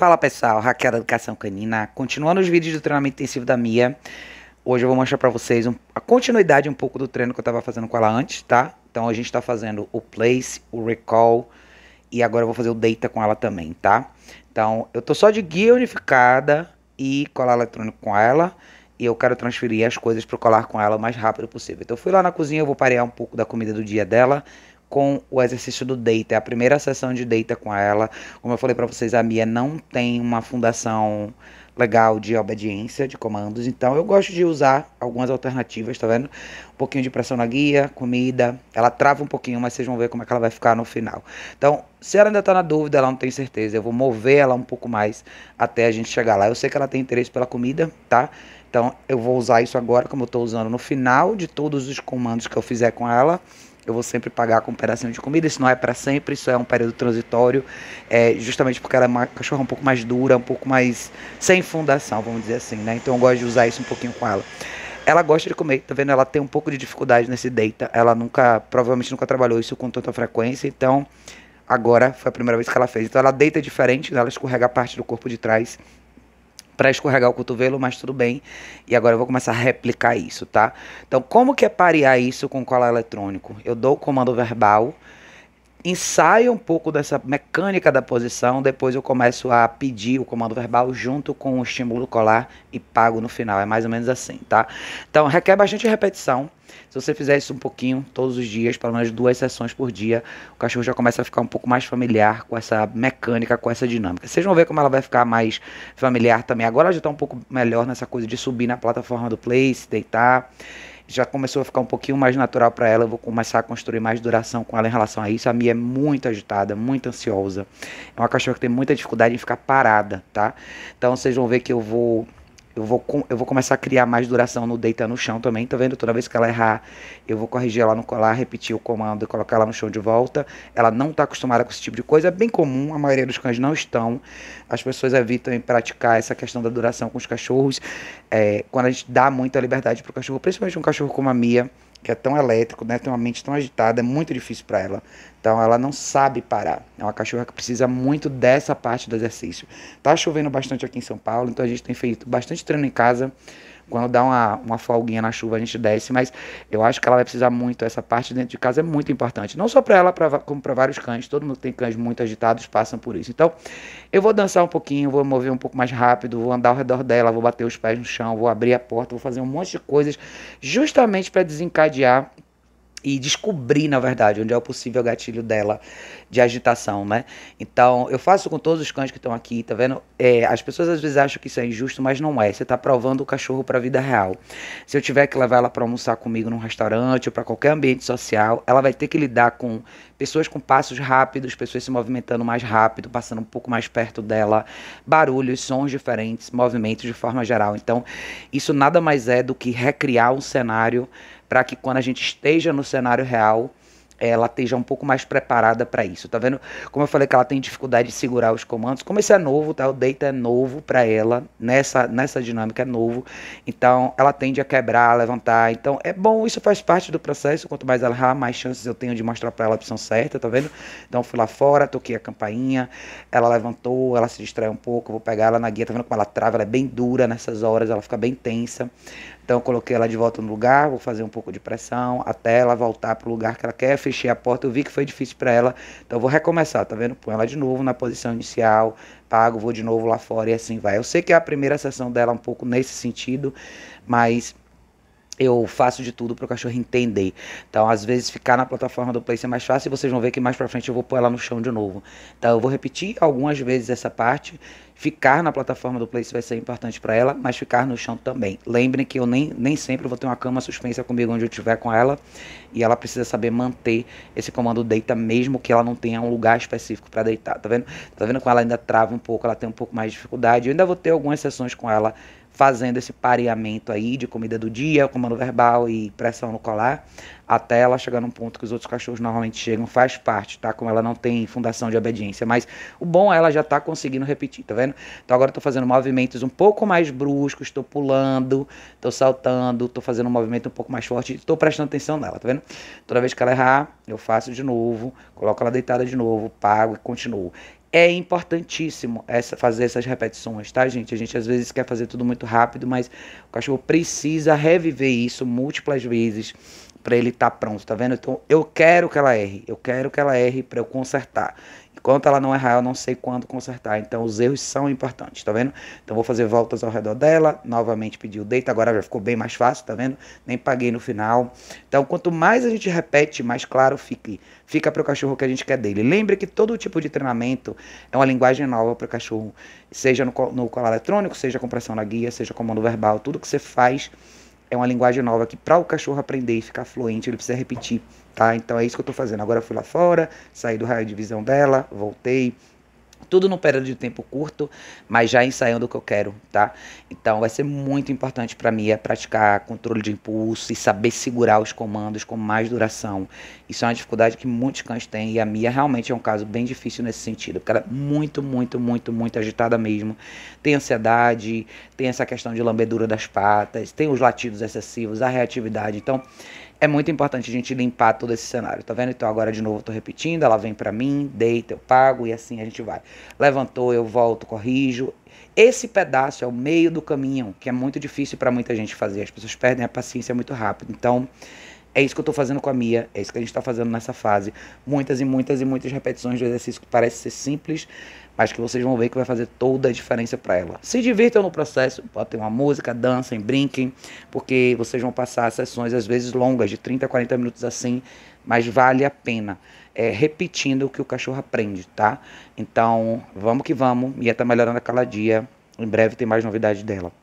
Fala pessoal, Raquel da Educação Canina, continuando os vídeos do treinamento intensivo da Mia. Hoje eu vou mostrar pra vocês um, a continuidade um pouco do treino que eu tava fazendo com ela antes, tá? Então a gente tá fazendo o place, o recall e agora eu vou fazer o data com ela também, tá? Então eu tô só de guia unificada e colar eletrônico com ela e eu quero transferir as coisas para colar com ela o mais rápido possível. Então eu fui lá na cozinha, eu vou parear um pouco da comida do dia dela com o exercício do Deita. É a primeira sessão de Deita com ela. Como eu falei para vocês, a Mia não tem uma fundação legal de obediência, de comandos. Então eu gosto de usar algumas alternativas, tá vendo? Um pouquinho de pressão na guia, comida. Ela trava um pouquinho, mas vocês vão ver como é que ela vai ficar no final. Então, se ela ainda tá na dúvida, ela não tem certeza. Eu vou mover ela um pouco mais até a gente chegar lá. Eu sei que ela tem interesse pela comida, tá? Então eu vou usar isso agora, como eu tô usando no final de todos os comandos que eu fizer com ela eu vou sempre pagar com um pedacinho de comida. Isso não é para sempre, isso é um período transitório, é, justamente porque ela é uma cachorra um pouco mais dura, um pouco mais sem fundação, vamos dizer assim, né? Então eu gosto de usar isso um pouquinho com ela. Ela gosta de comer, tá vendo? Ela tem um pouco de dificuldade nesse deita. Ela nunca, provavelmente nunca trabalhou isso com tanta frequência, então agora foi a primeira vez que ela fez. Então ela deita diferente, né? ela escorrega a parte do corpo de trás para escorregar o cotovelo, mas tudo bem. E agora eu vou começar a replicar isso, tá? Então, como que é parear isso com colar eletrônico? Eu dou o comando verbal ensaio um pouco dessa mecânica da posição, depois eu começo a pedir o comando verbal junto com o estímulo colar e pago no final. É mais ou menos assim, tá? Então requer bastante repetição. Se você fizer isso um pouquinho todos os dias, pelo menos duas sessões por dia, o cachorro já começa a ficar um pouco mais familiar com essa mecânica, com essa dinâmica. Vocês vão ver como ela vai ficar mais familiar também. Agora já está um pouco melhor nessa coisa de subir na plataforma do Place, deitar já começou a ficar um pouquinho mais natural para ela. Eu vou começar a construir mais duração com ela em relação a isso. A Mia é muito agitada, muito ansiosa. É uma cachorra que tem muita dificuldade em ficar parada, tá? Então vocês vão ver que eu vou eu vou, com, eu vou começar a criar mais duração no deitar no chão também, tá vendo? Toda vez que ela errar, eu vou corrigir ela no colar, repetir o comando e colocar ela no chão de volta. Ela não está acostumada com esse tipo de coisa, é bem comum, a maioria dos cães não estão. As pessoas evitam em praticar essa questão da duração com os cachorros. É, quando a gente dá muita liberdade pro cachorro, principalmente um cachorro como a Mia, que é tão elétrico, né? Tem uma mente tão agitada, é muito difícil para ela. Então ela não sabe parar. É uma cachorra que precisa muito dessa parte do exercício. Tá chovendo bastante aqui em São Paulo, então a gente tem feito bastante treino em casa. Quando dá uma, uma folguinha na chuva, a gente desce, mas eu acho que ela vai precisar muito. Essa parte dentro de casa é muito importante. Não só para ela, pra, como para vários cães. Todo mundo que tem cães muito agitados passam por isso. Então, eu vou dançar um pouquinho, vou mover um pouco mais rápido, vou andar ao redor dela, vou bater os pés no chão, vou abrir a porta, vou fazer um monte de coisas, justamente para desencadear e descobrir, na verdade, onde é o possível gatilho dela de agitação, né? Então, eu faço com todos os cães que estão aqui, tá vendo? É, as pessoas às vezes acham que isso é injusto, mas não é. Você tá provando o cachorro para a vida real. Se eu tiver que levar ela para almoçar comigo num restaurante ou para qualquer ambiente social, ela vai ter que lidar com pessoas com passos rápidos, pessoas se movimentando mais rápido, passando um pouco mais perto dela, barulhos, sons diferentes, movimentos de forma geral. Então, isso nada mais é do que recriar um cenário para que quando a gente esteja no cenário real, ela esteja um pouco mais preparada para isso, tá vendo? Como eu falei que ela tem dificuldade de segurar os comandos, como esse é novo, tá? O data é novo para ela, nessa, nessa dinâmica é novo, então ela tende a quebrar, a levantar, então é bom, isso faz parte do processo, quanto mais ela errar, mais chances eu tenho de mostrar para ela a opção certa, tá vendo? Então fui lá fora, toquei a campainha, ela levantou, ela se distrai um pouco, vou pegar ela na guia, tá vendo como ela trava, ela é bem dura nessas horas, ela fica bem tensa, então eu coloquei ela de volta no lugar, vou fazer um pouco de pressão até ela voltar para o lugar que ela quer. Fechei a porta, eu vi que foi difícil para ela, então vou recomeçar, tá vendo? Põe ela de novo na posição inicial, pago, vou de novo lá fora e assim vai. Eu sei que é a primeira sessão dela um pouco nesse sentido, mas eu faço de tudo para o cachorro entender. Então, às vezes, ficar na plataforma do Place é mais fácil e vocês vão ver que mais para frente eu vou pôr ela no chão de novo. Então, eu vou repetir algumas vezes essa parte Ficar na plataforma do Place vai ser importante para ela, mas ficar no chão também. Lembrem que eu nem, nem sempre vou ter uma cama suspensa comigo onde eu estiver com ela. E ela precisa saber manter esse comando deita, mesmo que ela não tenha um lugar específico para deitar. Tá vendo? Tá vendo como ela ainda trava um pouco, ela tem um pouco mais de dificuldade. Eu ainda vou ter algumas sessões com ela fazendo esse pareamento aí de comida do dia, comando verbal e pressão no colar, até ela chegar num ponto que os outros cachorros normalmente chegam, faz parte, tá? Como ela não tem fundação de obediência, mas o bom é ela já tá conseguindo repetir, tá vendo? Então agora eu tô fazendo movimentos um pouco mais bruscos, tô pulando, tô saltando, tô fazendo um movimento um pouco mais forte, tô prestando atenção nela, tá vendo? Toda vez que ela errar, eu faço de novo, coloco ela deitada de novo, pago e continuo é importantíssimo essa, fazer essas repetições, tá, gente? A gente às vezes quer fazer tudo muito rápido, mas o cachorro precisa reviver isso múltiplas vezes para ele estar tá pronto, tá vendo? Então, eu quero que ela erre, eu quero que ela erre para eu consertar. Enquanto ela não errar, eu não sei quando consertar. Então os erros são importantes, tá vendo? Então vou fazer voltas ao redor dela, novamente pediu o data, agora já ficou bem mais fácil, tá vendo? Nem paguei no final. Então quanto mais a gente repete, mais claro fique. Fica para o cachorro que a gente quer dele. Lembre que todo tipo de treinamento é uma linguagem nova para o cachorro, seja no, no colar eletrônico, seja compressão na guia, seja comando verbal, tudo que você faz é uma linguagem nova que para o cachorro aprender e ficar fluente, ele precisa repetir, tá? Então é isso que eu estou fazendo. Agora eu fui lá fora, saí do raio de visão dela, voltei, tudo num período de tempo curto, mas já ensaiando o que eu quero, tá? Então vai ser muito importante para mim é praticar controle de impulso e saber segurar os comandos com mais duração. Isso é uma dificuldade que muitos cães têm e a minha realmente é um caso bem difícil nesse sentido, porque ela é muito, muito, muito, muito agitada mesmo. Tem ansiedade, tem essa questão de lambedura das patas, tem os latidos excessivos, a reatividade. Então, é muito importante a gente limpar todo esse cenário, tá vendo? Então agora de novo eu tô repetindo, ela vem para mim, deita, eu pago e assim a gente vai. Levantou, eu volto, corrijo. Esse pedaço é o meio do caminho, que é muito difícil para muita gente fazer. As pessoas perdem a paciência muito rápido. Então, é isso que eu estou fazendo com a Mia, é isso que a gente está fazendo nessa fase. Muitas e muitas e muitas repetições do exercício que parece ser simples, mas que vocês vão ver que vai fazer toda a diferença para ela. Se divirtam no processo, pode ter uma música, dancem, brinquem, porque vocês vão passar sessões às vezes longas, de 30 a 40 minutos assim, mas vale a pena. É, repetindo o que o cachorro aprende, tá? Então, vamos que vamos. Mia está melhorando a cada dia. Em breve tem mais novidade dela.